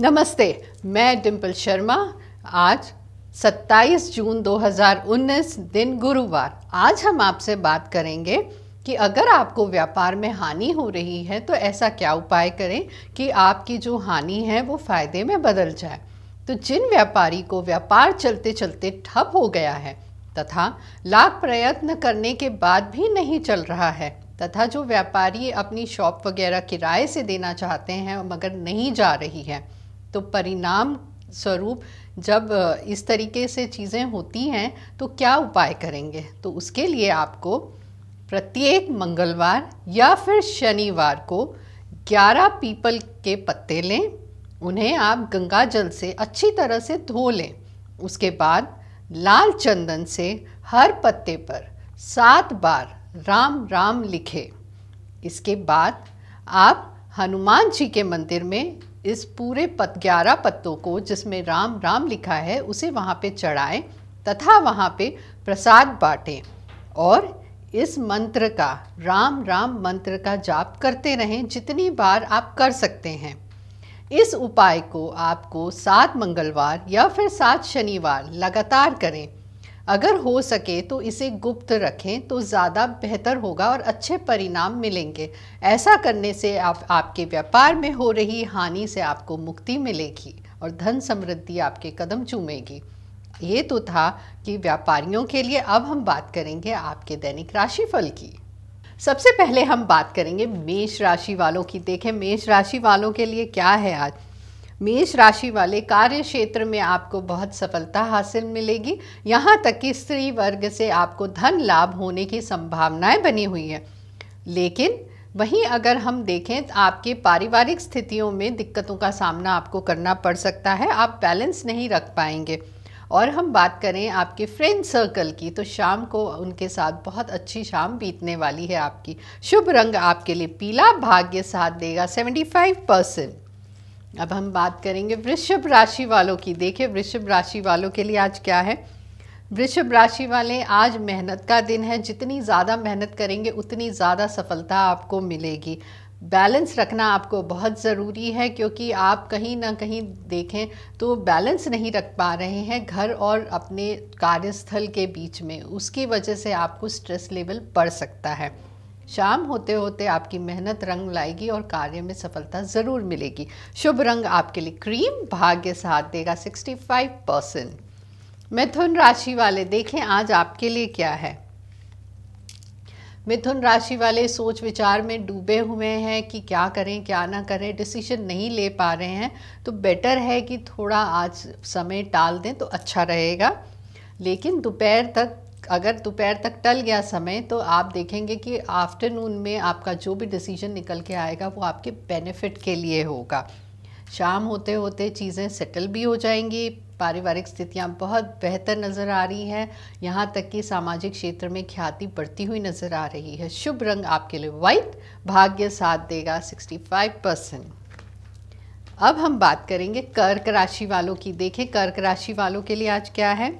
नमस्ते मैं डिम्पल शर्मा आज 27 जून 2019 दिन गुरुवार आज हम आपसे बात करेंगे कि अगर आपको व्यापार में हानि हो रही है तो ऐसा क्या उपाय करें कि आपकी जो हानि है वो फ़ायदे में बदल जाए तो जिन व्यापारी को व्यापार चलते चलते ठप हो गया है तथा लाख प्रयत्न करने के बाद भी नहीं चल रहा है तथा जो व्यापारी अपनी शॉप वगैरह किराए से देना चाहते हैं मगर नहीं जा रही है तो परिणाम स्वरूप जब इस तरीके से चीज़ें होती हैं तो क्या उपाय करेंगे तो उसके लिए आपको प्रत्येक मंगलवार या फिर शनिवार को 11 पीपल के पत्ते लें उन्हें आप गंगा जल से अच्छी तरह से धो लें उसके बाद लाल चंदन से हर पत्ते पर सात बार राम राम लिखे इसके बाद आप हनुमान जी के मंदिर में इस पूरे पत ग्यारह पत्तों को जिसमें राम राम लिखा है उसे वहाँ पे चढ़ाएं तथा वहाँ पे प्रसाद बांटें और इस मंत्र का राम राम मंत्र का जाप करते रहें जितनी बार आप कर सकते हैं इस उपाय को आपको सात मंगलवार या फिर सात शनिवार लगातार करें अगर हो सके तो इसे गुप्त रखें तो ज़्यादा बेहतर होगा और अच्छे परिणाम मिलेंगे ऐसा करने से आप आपके व्यापार में हो रही हानि से आपको मुक्ति मिलेगी और धन समृद्धि आपके कदम चूमेगी ये तो था कि व्यापारियों के लिए अब हम बात करेंगे आपके दैनिक राशिफल की सबसे पहले हम बात करेंगे मेष राशि वालों की देखें मेष राशि वालों के लिए क्या है आज मेष राशि वाले कार्य क्षेत्र में आपको बहुत सफलता हासिल मिलेगी यहाँ तक कि स्त्री वर्ग से आपको धन लाभ होने की संभावनाएं बनी हुई हैं लेकिन वहीं अगर हम देखें तो आपके पारिवारिक स्थितियों में दिक्कतों का सामना आपको करना पड़ सकता है आप बैलेंस नहीं रख पाएंगे और हम बात करें आपके फ्रेंड सर्कल की तो शाम को उनके साथ बहुत अच्छी शाम बीतने वाली है आपकी शुभ रंग आपके लिए पीला भाग्य साथ देगा 75 परसेंट अब हम बात करेंगे वृषभ राशि वालों की देखिए वृषभ राशि वालों के लिए आज क्या है वृषभ राशि वाले आज मेहनत का दिन है जितनी ज़्यादा मेहनत करेंगे उतनी ज़्यादा सफलता आपको मिलेगी बैलेंस रखना आपको बहुत ज़रूरी है क्योंकि आप कहीं ना कहीं देखें तो बैलेंस नहीं रख पा रहे हैं घर और अपने कार्यस्थल के बीच में उसकी वजह से आपको स्ट्रेस लेवल बढ़ सकता है शाम होते होते आपकी मेहनत रंग लाएगी और कार्य में सफलता ज़रूर मिलेगी शुभ रंग आपके लिए क्रीम भाग्य साथ देगा फाइव परसेंट मिथुन राशि वाले देखें आज आपके लिए क्या है मिथुन राशि वाले सोच विचार में डूबे हुए हैं कि क्या करें क्या ना करें डिसीजन नहीं ले पा रहे हैं तो बेटर है कि थोड़ा आज समय टाल दें तो अच्छा रहेगा लेकिन दोपहर तक अगर दोपहर तक टल गया समय तो आप देखेंगे कि आफ्टरनून में आपका जो भी डिसीजन निकल के आएगा वो आपके बेनिफिट के लिए होगा शाम होते होते चीज़ें सेटल भी हो जाएंगी पारिवारिक स्थितियां बहुत बेहतर नज़र आ रही हैं यहाँ तक कि सामाजिक क्षेत्र में ख्याति बढ़ती हुई नज़र आ रही है शुभ रंग आपके लिए वाइट भाग्य साथ देगा 65 परसेंट अब हम बात करेंगे कर्क राशि वालों की देखें कर्क राशि वालों के लिए आज क्या है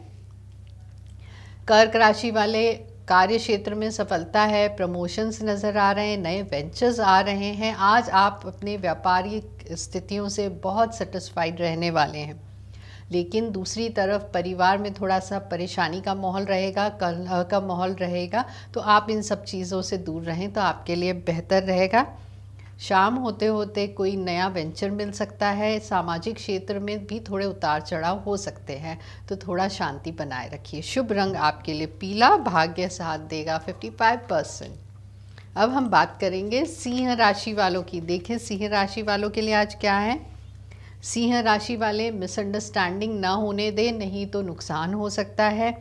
कर्क राशि वाले कार्य क्षेत्र में सफलता है प्रमोशंस नज़र आ रहे हैं नए वेंचर्स आ रहे हैं आज आप अपने व्यापारिक स्थितियों से बहुत सेटिस्फाइड रहने वाले हैं लेकिन दूसरी तरफ परिवार में थोड़ा सा परेशानी का माहौल रहेगा कलह का माहौल रहेगा तो आप इन सब चीज़ों से दूर रहें तो आपके लिए बेहतर रहेगा शाम होते होते कोई नया वेंचर मिल सकता है सामाजिक क्षेत्र में भी थोड़े उतार चढ़ाव हो सकते हैं तो थोड़ा शांति बनाए रखिए शुभ रंग आपके लिए पीला भाग्य साथ देगा 55 परसेंट अब हम बात करेंगे सिंह राशि वालों की देखें सिंह राशि वालों के लिए आज क्या है सिंह राशि वाले मिसअंडरस्टैंडिंग ना होने दें नहीं तो नुकसान हो सकता है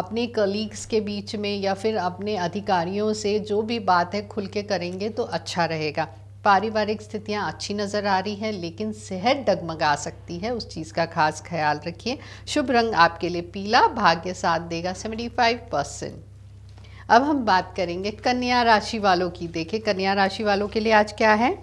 अपने कलीग्स के बीच में या फिर अपने अधिकारियों से जो भी बात है खुल के करेंगे तो अच्छा रहेगा पारिवारिक स्थितियां अच्छी नज़र आ रही हैं लेकिन सेहत डगमगा सकती है उस चीज़ का खास ख्याल रखिए शुभ रंग आपके लिए पीला भाग्य साथ देगा सेवेंटी फाइव परसेंट अब हम बात करेंगे कन्या राशि वालों की देखिए कन्या राशि वालों के लिए आज क्या है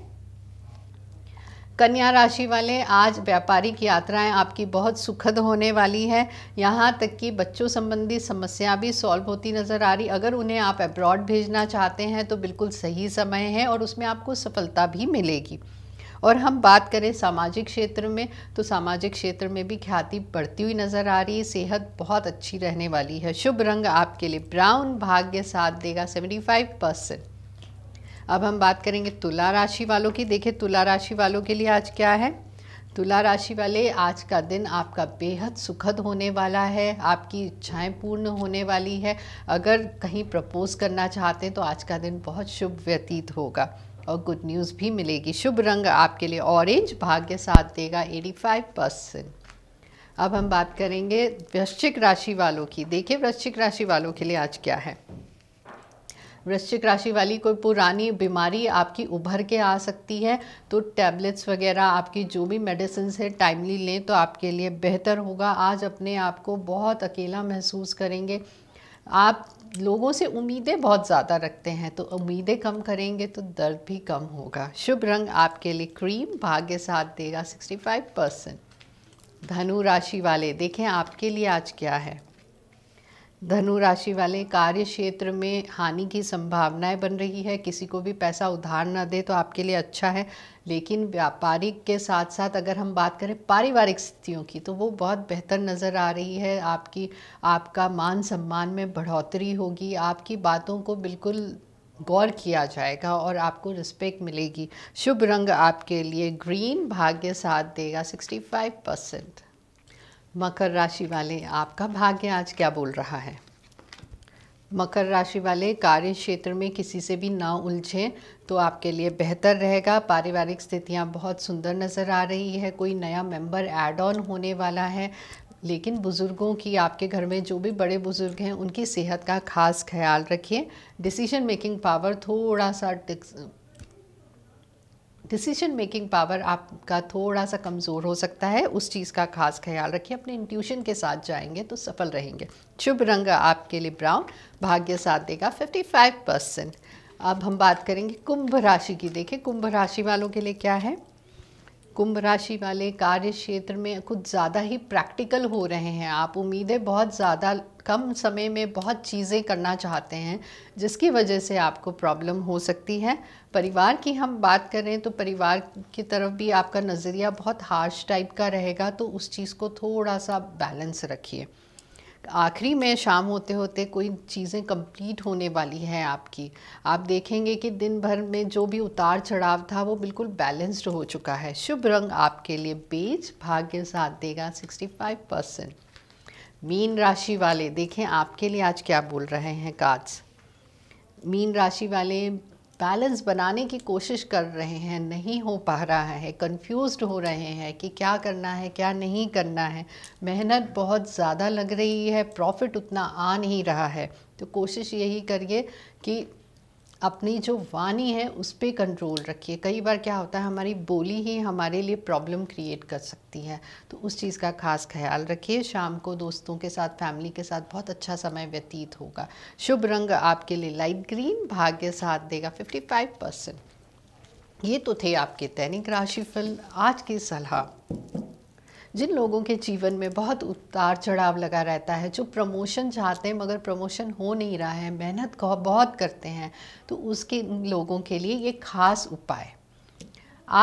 कन्या राशि वाले आज व्यापारिक यात्राएं आपकी बहुत सुखद होने वाली है यहाँ तक कि बच्चों संबंधी समस्या भी सॉल्व होती नज़र आ रही अगर उन्हें आप अब्रॉड भेजना चाहते हैं तो बिल्कुल सही समय है और उसमें आपको सफलता भी मिलेगी और हम बात करें सामाजिक क्षेत्र में तो सामाजिक क्षेत्र में भी ख्याति बढ़ती हुई नज़र आ रही है सेहत बहुत अच्छी रहने वाली है शुभ रंग आपके लिए ब्राउन भाग्य साथ देगा सेवेंटी फाइव परसेंट अब हम बात करेंगे तुला राशि वालों की देखिए तुला राशि वालों के लिए आज क्या है तुला राशि वाले आज का दिन आपका बेहद सुखद होने वाला है आपकी इच्छाएं पूर्ण होने वाली है अगर कहीं प्रपोज करना चाहते हैं तो आज का दिन बहुत शुभ व्यतीत होगा और गुड न्यूज़ भी मिलेगी शुभ रंग आपके लिए ऑरेंज भाग्य साथ देगा 85 परसेंट अब हम बात करेंगे वृश्चिक राशि वालों की देखिए वृश्चिक राशि वालों के लिए आज क्या है वृश्चिक राशि वाली कोई पुरानी बीमारी आपकी उभर के आ सकती है तो टैबलेट्स वगैरह आपकी जो भी मेडिसिन है टाइमली लें तो आपके लिए बेहतर होगा आज अपने आप को बहुत अकेला महसूस करेंगे आप लोगों से उम्मीदें बहुत ज़्यादा रखते हैं तो उम्मीदें कम करेंगे तो दर्द भी कम होगा शुभ रंग आपके लिए क्रीम भाग्य साथ देगा सिक्सटी फाइव परसेंट धनु राशि वाले देखें आपके लिए आज क्या है धनु राशि वाले कार्य क्षेत्र में हानि की संभावनाएं बन रही है किसी को भी पैसा उधार ना दे तो आपके लिए अच्छा है लेकिन व्यापारिक के साथ साथ अगर हम बात करें पारिवारिक स्थितियों की तो वो बहुत बेहतर नज़र आ रही है आपकी आपका मान सम्मान में बढ़ोतरी होगी आपकी बातों को बिल्कुल गौर किया जाएगा और आपको रिस्पेक्ट मिलेगी शुभ रंग आपके लिए ग्रीन भाग्य साथ देगा फाइव परसेंट मकर राशि वाले आपका भाग्य आज क्या बोल रहा है मकर राशि वाले कार्य क्षेत्र में किसी से भी ना उलझें तो आपके लिए बेहतर रहेगा पारिवारिक स्थितियां बहुत सुंदर नज़र आ रही है कोई नया मेंबर ऐड ऑन होने वाला है लेकिन बुज़ुर्गों की आपके घर में जो भी बड़े बुज़ुर्ग हैं उनकी सेहत का खास ख्याल रखिए डिसीजन मेकिंग पावर थोड़ा सा डिसीजन मेकिंग पावर आपका थोड़ा सा कमज़ोर हो सकता है उस चीज़ का खास ख्याल रखिए अपने इंट्यूशन के साथ जाएंगे तो सफल रहेंगे शुभ रंग आपके लिए ब्राउन भाग्य साथ देगा 55 परसेंट अब हम बात करेंगे कुंभ राशि की देखिए कुंभ राशि वालों के लिए क्या है कुंभ राशि वाले कार्य क्षेत्र में कुछ ज़्यादा ही प्रैक्टिकल हो रहे हैं आप उम्मीदें बहुत ज़्यादा कम समय में बहुत चीज़ें करना चाहते हैं जिसकी वजह से आपको प्रॉब्लम हो सकती है परिवार की हम बात करें तो परिवार की तरफ भी आपका नज़रिया बहुत हार्श टाइप का रहेगा तो उस चीज़ को थोड़ा सा बैलेंस रखिए आखिरी में शाम होते होते कोई चीज़ें कंप्लीट होने वाली हैं आपकी आप देखेंगे कि दिन भर में जो भी उतार चढ़ाव था वो बिल्कुल बैलेंस्ड हो चुका है शुभ रंग आपके लिए बेज भाग्य साथ देगा 65 परसेंट मीन राशि वाले देखें आपके लिए आज क्या बोल रहे हैं कार्ड्स मीन राशि वाले बैलेंस बनाने की कोशिश कर रहे हैं नहीं हो पा रहा है कंफ्यूज हो रहे हैं कि क्या करना है क्या नहीं करना है मेहनत बहुत ज़्यादा लग रही है प्रॉफिट उतना आ नहीं रहा है तो कोशिश यही करिए कि अपनी जो वाणी है उस पर कंट्रोल रखिए कई बार क्या होता है हमारी बोली ही हमारे लिए प्रॉब्लम क्रिएट कर सकती है तो उस चीज़ का खास ख्याल रखिए शाम को दोस्तों के साथ फैमिली के साथ बहुत अच्छा समय व्यतीत होगा शुभ रंग आपके लिए लाइट ग्रीन भाग्य साथ देगा फिफ्टी परसेंट ये तो थे आपके दैनिक राशिफल आज की सलाह जिन लोगों के जीवन में बहुत उतार चढ़ाव लगा रहता है जो प्रमोशन चाहते हैं मगर प्रमोशन हो नहीं रहा है मेहनत बहुत करते हैं तो उसके लोगों के लिए ये खास उपाय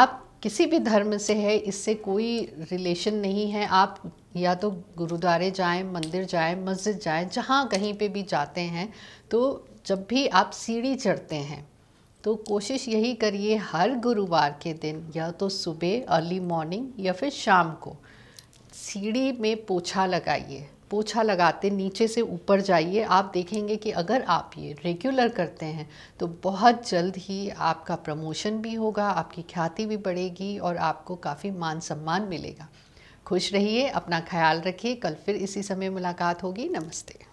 आप किसी भी धर्म से है इससे कोई रिलेशन नहीं है आप या तो गुरुद्वारे जाएं मंदिर जाएं मस्जिद जाएं जहाँ कहीं पे भी जाते हैं तो जब भी आप सीढ़ी चढ़ते हैं तो कोशिश यही करिए हर गुरुवार के दिन या तो सुबह अर्ली मॉर्निंग या फिर शाम को सीढ़ी में पोछा लगाइए पोछा लगाते नीचे से ऊपर जाइए आप देखेंगे कि अगर आप ये रेगुलर करते हैं तो बहुत जल्द ही आपका प्रमोशन भी होगा आपकी ख्याति भी बढ़ेगी और आपको काफ़ी मान सम्मान मिलेगा खुश रहिए अपना ख्याल रखिए कल फिर इसी समय मुलाकात होगी नमस्ते